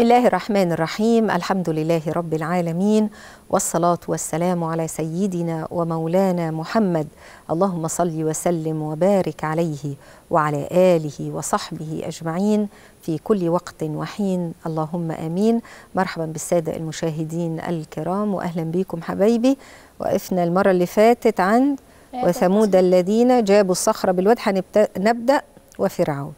بسم الله الرحمن الرحيم الحمد لله رب العالمين والصلاة والسلام على سيدنا ومولانا محمد اللهم صل وسلم وبارك عليه وعلى آله وصحبه أجمعين في كل وقت وحين اللهم آمين مرحبا بالسادة المشاهدين الكرام وأهلا بكم حبايبي وقفنا المرة اللي فاتت عند وثمود الذين جابوا الصخرة بالواد هنبدأ وفرعون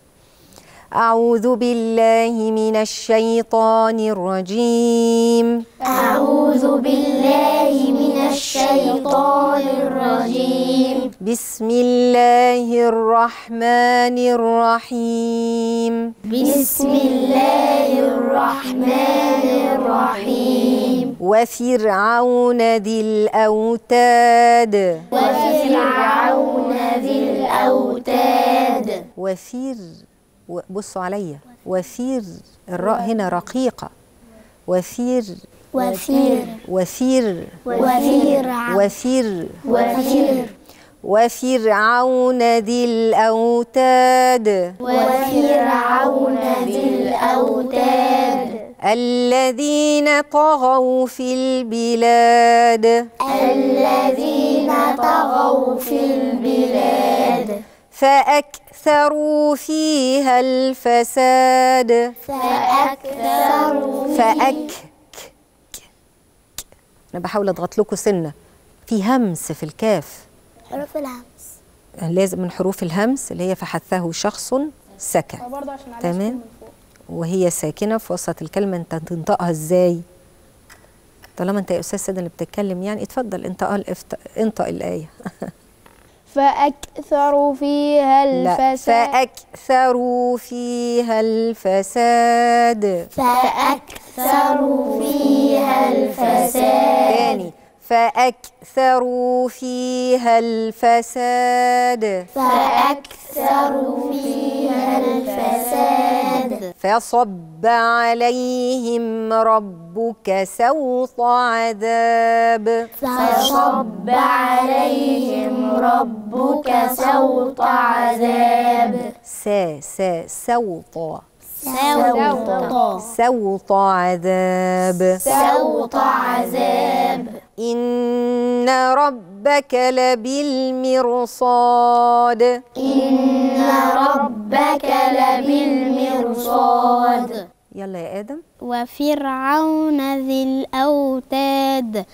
أعوذ بالله من الشيطان الرجيم أعوذ بالله من الشيطان الرجيم بسم الله الرحمن الرحيم بسم الله الرحمن الرحيم وفرعون ذي الأوتاد وفرعون ذي الأوتاد وفرعون بصوا عليا وثير الراء هنا رقيقة وثير وثير وثير وثير وثير وثير وفرعون ذي الأوتاد وفرعون ذي الأوتاد الذين طغوا في البلاد الذين طغوا في البلاد فأك فأكثروا فيها الفساد فأكثروا فأك أنا بحاول أضغط لكم سنة في همس في الكاف حروف الهمس لازم من حروف الهمس اللي هي فحثه شخص سكن تمام وهي ساكنة في وسط الكلمة أنت تنطقها إزاي؟ طالما أنت يا أستاذ سيدنا اللي بتتكلم يعني اتفضل انطق الإفت... انطق الآية فأكثروا فيها الفساد لا فأكثروا فيها الفساد فأكثروا فيها الفساد ثاني فأكثروا فيها الفساد فأكثروا فيها الفساد فصب عليهم ربك سوط عذاب فصب عليهم ربك سوط عذاب س س سوط سوط سوط عذاب سوط عذاب إن ربك لبالمرصاد إن ربك لبالمرصاد يلا يا آدم وفرعون ذي الأوتاد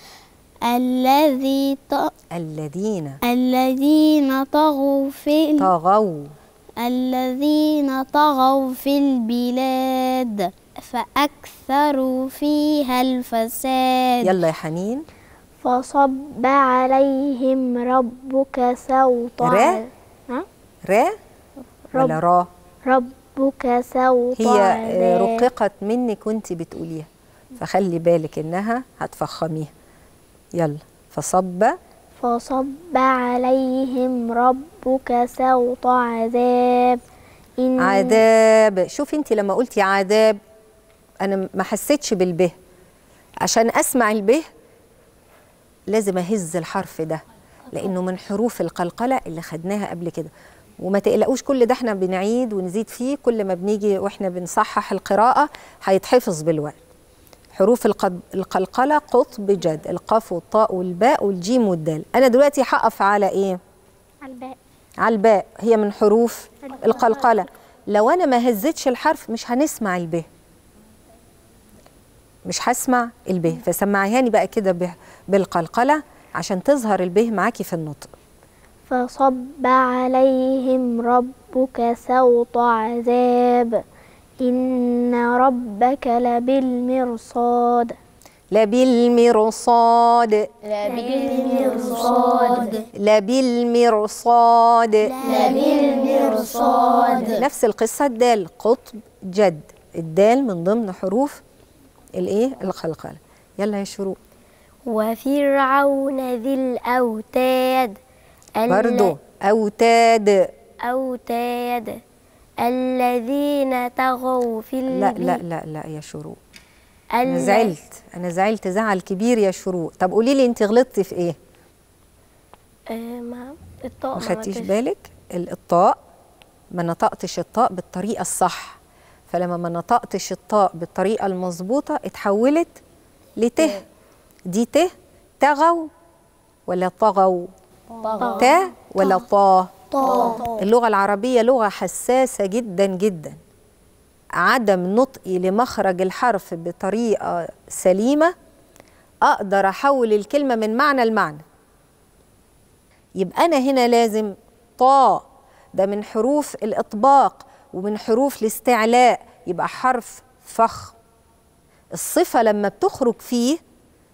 الذي ط... الذين الذين طغوا في ال... طغوا الذين طغوا في البلاد فأكثروا فيها الفساد يلا يا حنين فصب عليهم ربك سوط را را ولا را ربك سوط هي آه، رققت منك وانت بتقوليها فخلي بالك انها هتفخميها يلا فصب فصب عليهم ربك سوط عذاب إن عذاب شوفي انت لما قلتي عذاب انا ما حسيتش بالبه عشان اسمع البه لازم اهز الحرف ده لانه من حروف القلقله اللي خدناها قبل كده وما تقلقوش كل ده احنا بنعيد ونزيد فيه كل ما بنيجي واحنا بنصحح القراءه هيتحفظ بالوقت حروف القلقله قطب جد القاف والطاء والباء والجيم والدال انا دلوقتي هقف على ايه على الباء على الباء هي من حروف القلقله لو انا ما هزتش الحرف مش هنسمع الباء مش هسمع البه لي بقى كده بالقلقله عشان تظهر البه معاكي في النطق فصب عليهم ربك سوط عذاب إن ربك لبالمرصاد لبالمرصاد لبالمرصاد لبالمرصاد لبالمرصاد نفس القصة الدال قطب جد الدال من ضمن حروف الايه القلقله يلا يا شروق وفرعون ذي الاوتاد برضه اوتاد اوتاد الذين طغوا في لا لا لا لا يا شروق انا زعلت انا زعلت زعل كبير يا شروق طب قولي لي انت غلطتي في ايه آه، ما الطاء ما خدتيش بالك الطاء ما نطقتش الطاء بالطريقه الصح فلما ما نطقتش الطاء بالطريقه المظبوطه اتحولت لته دي ته تغو ولا طغو تا ولا طاه اللغه العربيه لغه حساسه جدا جدا عدم نطقي لمخرج الحرف بطريقه سليمه اقدر احول الكلمه من معنى لمعنى يبقى انا هنا لازم طا ده من حروف الاطباق ومن حروف الاستعلاء يبقى حرف فخم الصفة لما بتخرج فيه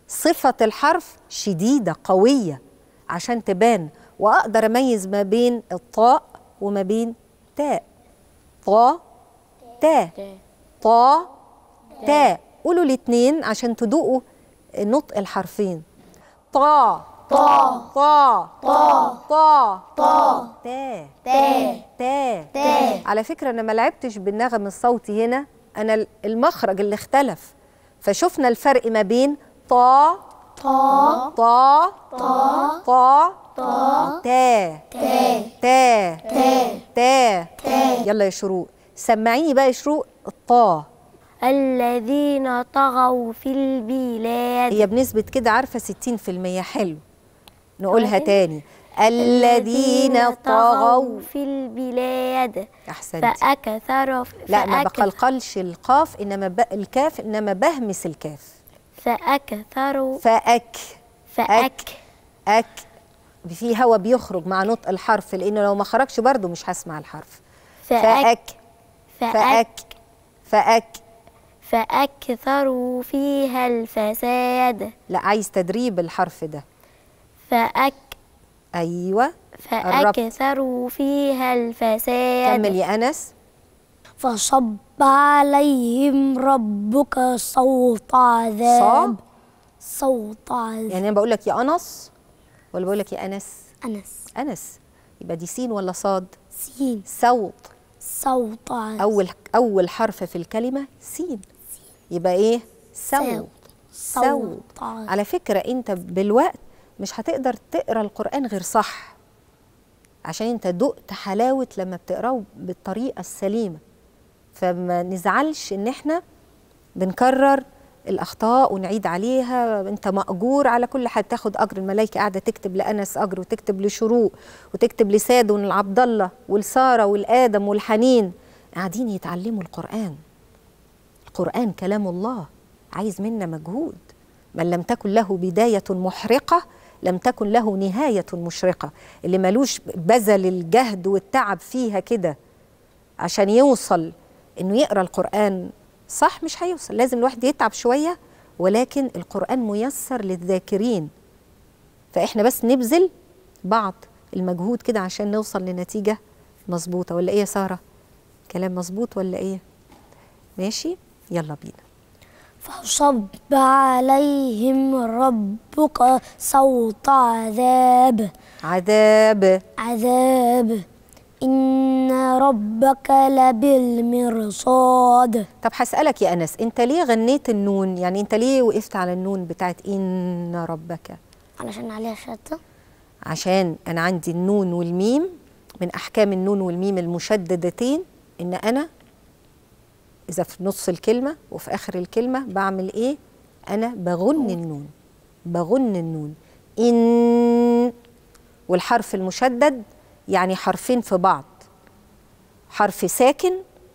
صفة الحرف شديدة قوية عشان تبان وأقدر أميز ما بين الطاء وما بين تاء طا تاء طا تاء قولوا الاتنين عشان تدوقوا نطق الحرفين طا طا على فكرة أنا ما لعبتش بالنغم الصوتي هنا أنا المخرج اللي اختلف فشفنا الفرق ما بين طا طا طا طا طا طا تا تا تا تا تا يلا يا شروق سمعيني بقى يا شروق الطا الذين طغوا في البلاد هي بنسبة كده عارفة 60% حلو نقولها تاني الذين طغوا في البلاد احسنت فاكثر لا ما بقلقلش القاف انما الكاف انما بهمس الكاف فاكثروا فاك فاك اك في هوا بيخرج مع نطق الحرف لانه لو ما خرجش برضه مش هسمع الحرف فاك فاك فاك فاكثروا فيها الفساد لا عايز تدريب الحرف ده فأك أيوة فأكثروا فيها الفساد كمل يا أنس فصب عليهم ربك صوت عذاب صوت عذاب يعني أنا بقول لك يا أنس ولا بقول لك يا أنس أنس أنس يبقى دي سين ولا صاد سين صوت صوت عذاب أول أول حرف في الكلمة سين, سين. يبقى إيه صوت صوت على فكرة أنت بالوقت مش هتقدر تقرا القرآن غير صح عشان انت دقت حلاوة لما بتقراه بالطريقة السليمة فما نزعلش ان احنا بنكرر الاخطاء ونعيد عليها انت ماجور على كل حد تاخد اجر الملائكه قاعده تكتب لانس اجر وتكتب لشروق وتكتب لساد ولعبد الله ولساره والادم والحنين قاعدين يتعلموا القران القران كلام الله عايز منا مجهود من لم تكن له بدايه محرقه لم تكن له نهاية مشرقة اللي ملوش بذل الجهد والتعب فيها كده عشان يوصل انه يقرا القرآن صح مش هيوصل لازم الواحد يتعب شوية ولكن القرآن ميسر للذاكرين فاحنا بس نبذل بعض المجهود كده عشان نوصل لنتيجة مظبوطة ولا ايه يا سارة؟ كلام مظبوط ولا ايه؟ ماشي يلا بينا فصب عليهم ربك صوت عذاب عذاب عذاب إن ربك لبالمرصاد طب هسألك يا أنس أنت ليه غنيت النون يعني أنت ليه وقفت على النون بتاعت إن ربك علشان عليها شدة عشان أنا عندي النون والميم من أحكام النون والميم المشددتين إن أنا إذا في نص الكلمة وفي آخر الكلمة بعمل إيه؟ أنا بغن النون بغن النون إن والحرف المشدد يعني حرفين في بعض حرف ساكن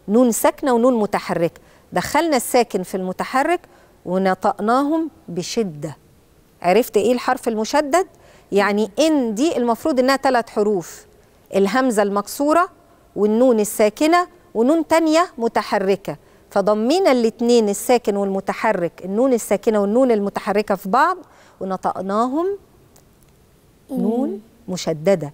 نون ساكنة ونون متحركة دخلنا الساكن في المتحرك ونطقناهم بشدة عرفت إيه الحرف المشدد؟ يعني إن دي المفروض إنها ثلاث حروف الهمزة المكسورة والنون الساكنة ونون تانية متحركة فضمينا الاثنين الساكن والمتحرك النون الساكنة والنون المتحركة في بعض ونطقناهم نون مشددة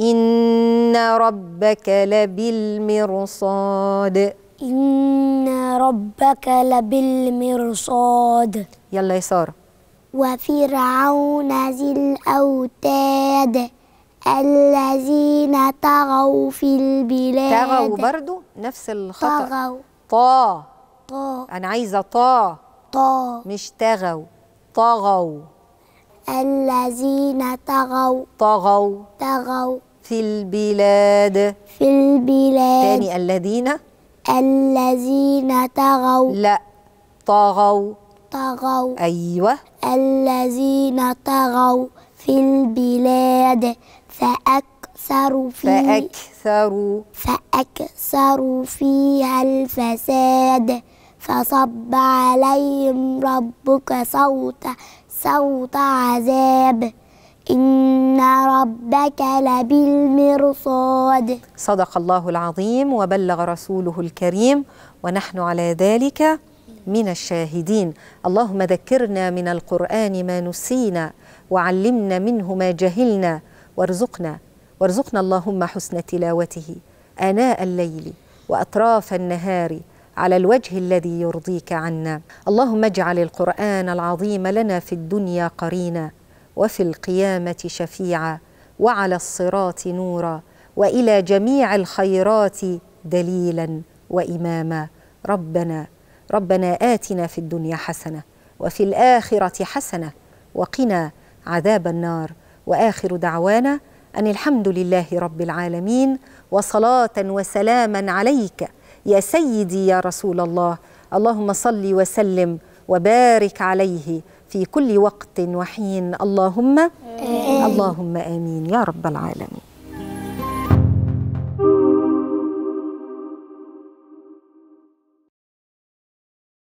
إن ربك لبالمرصاد إن ربك لبالمرصاد يلا يا سارة وفرعون ذي الأوتاد الذين طغوا في البلاد طغوا برضو نفس الخطأ طغوا طا طا أنا عايزة طا طا مش تغوا طغوا الذين طغوا طغوا طغوا في البلاد في البلاد تاني الذين الذين طغوا لا طغوا طغوا أيوة الذين طغوا في البلاد فأكثر في فأكثر فأكثر فيها الفساد فصب عليهم ربك صوت صوت عذاب إن ربك لبالمرصاد صدق الله العظيم وبلغ رسوله الكريم ونحن على ذلك من الشاهدين اللهم ذكرنا من القرآن ما نسينا وعلمنا منه ما جهلنا وارزقنا وارزقنا اللهم حسن تلاوته آناء الليل وأطراف النهار على الوجه الذي يرضيك عنا اللهم اجعل القرآن العظيم لنا في الدنيا قرينا وفي القيامة شفيعا وعلى الصراط نورا وإلى جميع الخيرات دليلا وإماما ربنا ربنا آتنا في الدنيا حسنة وفي الآخرة حسنة وقنا عذاب النار واخر دعوانا ان الحمد لله رب العالمين وصلاه وسلاما عليك يا سيدي يا رسول الله اللهم صل وسلم وبارك عليه في كل وقت وحين اللهم آمين. اللهم امين يا رب العالمين